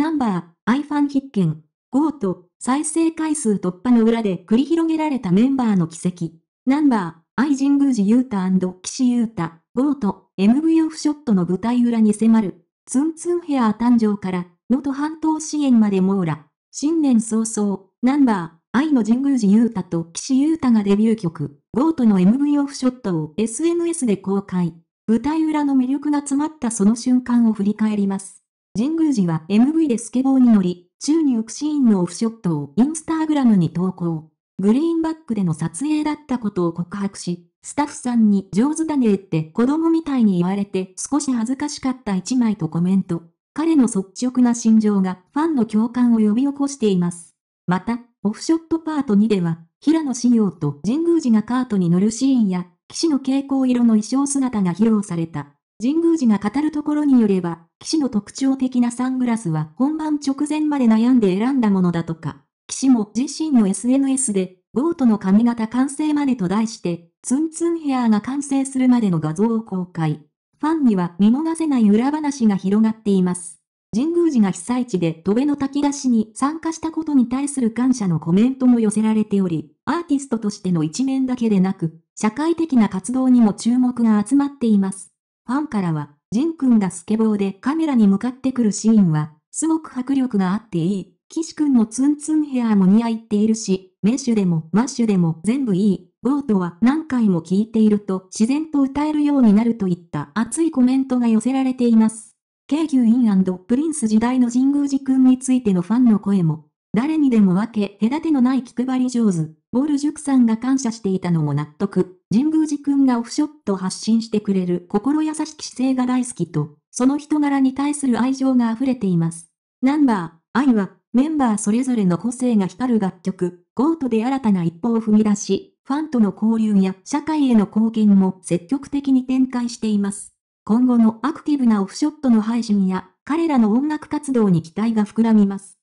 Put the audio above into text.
ナンバー、アイファン必見、GO と、再生回数突破の裏で繰り広げられたメンバーの奇跡。ナンバー、アイ宮寺グージユータ岸太、GO と、MV オフショットの舞台裏に迫る。ツンツンヘア誕生から、能登半島支援まで網羅。新年早々、ナンバー、愛の神宮寺優太と岸優太がデビュー曲、ゴートの MV オフショットを SNS で公開。舞台裏の魅力が詰まったその瞬間を振り返ります。神宮寺は MV でスケボーに乗り、宙に浮くシーンのオフショットをインスタグラムに投稿。グリーンバックでの撮影だったことを告白し、スタッフさんに上手だねって子供みたいに言われて少し恥ずかしかった一枚とコメント。彼の率直な心情がファンの共感を呼び起こしています。また、オフショットパート2では、平野紫耀と神宮寺がカートに乗るシーンや、騎士の蛍光色の衣装姿が披露された。神宮寺が語るところによれば、騎士の特徴的なサングラスは本番直前まで悩んで選んだものだとか、騎士も自身の SNS で、ゴートの髪型完成までと題して、ツンツンヘアーが完成するまでの画像を公開。ファンには見逃せない裏話が広がっています。神宮寺が被災地で戸辺の炊き出しに参加したことに対する感謝のコメントも寄せられており、アーティストとしての一面だけでなく、社会的な活動にも注目が集まっています。ファンからは、ジン君がスケボーでカメラに向かってくるシーンは、すごく迫力があっていい。岸君のツンツンヘアも似合っているし、メッシュでもマッシュでも全部いい。ボートは何回も聴いていると自然と歌えるようになるといった熱いコメントが寄せられています。京急インプリンス時代の神宮寺君についてのファンの声も、誰にでも分け隔てのない気配り上手。ボール塾さんが感謝していたのも納得。神宮寺くんがオフショット発信してくれる心優しき姿勢が大好きと、その人柄に対する愛情が溢れています。ナンバー、愛は、メンバーそれぞれの個性が光る楽曲、ゴートで新たな一歩を踏み出し、ファンとの交流や社会への貢献も積極的に展開しています。今後のアクティブなオフショットの配信や、彼らの音楽活動に期待が膨らみます。